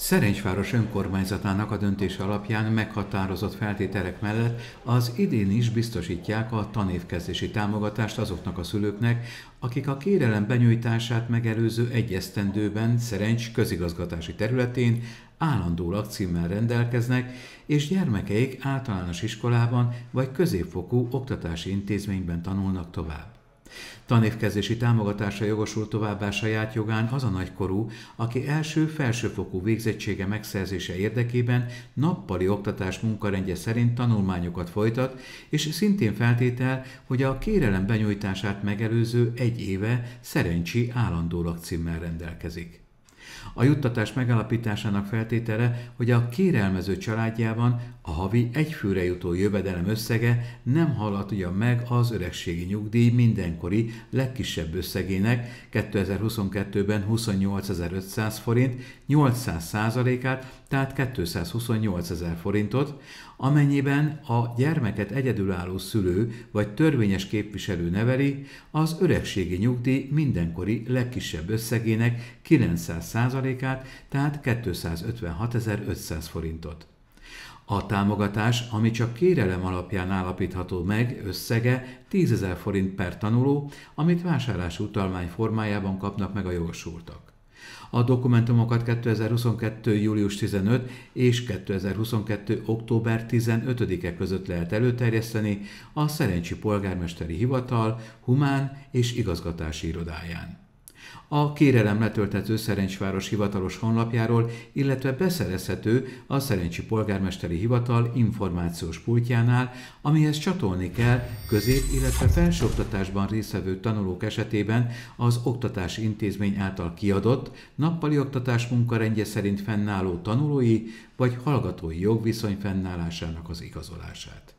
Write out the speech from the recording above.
Szerencsváros önkormányzatának a döntése alapján meghatározott feltételek mellett az idén is biztosítják a tanévkezdési támogatást azoknak a szülőknek, akik a kérelem benyújtását megelőző egyesztendőben Szerencs közigazgatási területén állandó lakcímmel rendelkeznek, és gyermekeik általános iskolában vagy középfokú oktatási intézményben tanulnak tovább. Tanévkezési támogatásra jogosul továbbá saját jogán az a nagykorú, aki első felsőfokú végzettsége megszerzése érdekében nappali oktatás munkarendje szerint tanulmányokat folytat, és szintén feltétel, hogy a kérelem benyújtását megelőző egy éve szerencsi állandó lakcímmel rendelkezik. A juttatás megállapításának feltétele, hogy a kérelmező családjában a havi egyfőre jutó jövedelem összege nem haladja meg az öregségi nyugdíj mindenkori legkisebb összegének 2022-ben 28.500 forint 800%-át, tehát 228.000 forintot, amennyiben a gyermeket egyedülálló szülő vagy törvényes képviselő neveli, az öregségi nyugdíj mindenkori legkisebb összegének 900 százalékát, tehát 256.500 forintot. A támogatás, ami csak kérelem alapján állapítható meg, összege 10.000 forint per tanuló, amit vásárlási utalmány formájában kapnak meg a jogosultak. A dokumentumokat 2022. július 15 és 2022. október 15-e között lehet előterjeszteni a Szerencsi Polgármesteri Hivatal, Humán és Igazgatási Irodáján. A kérelem letölthető Szerencsváros hivatalos honlapjáról, illetve beszerezhető a Szerencsi Polgármesteri Hivatal információs pultjánál, amihez csatolni kell közép- illetve felsőoktatásban résztvevő tanulók esetében az oktatási intézmény által kiadott, nappali oktatás munkarendje szerint fennálló tanulói vagy hallgatói jogviszony fennállásának az igazolását.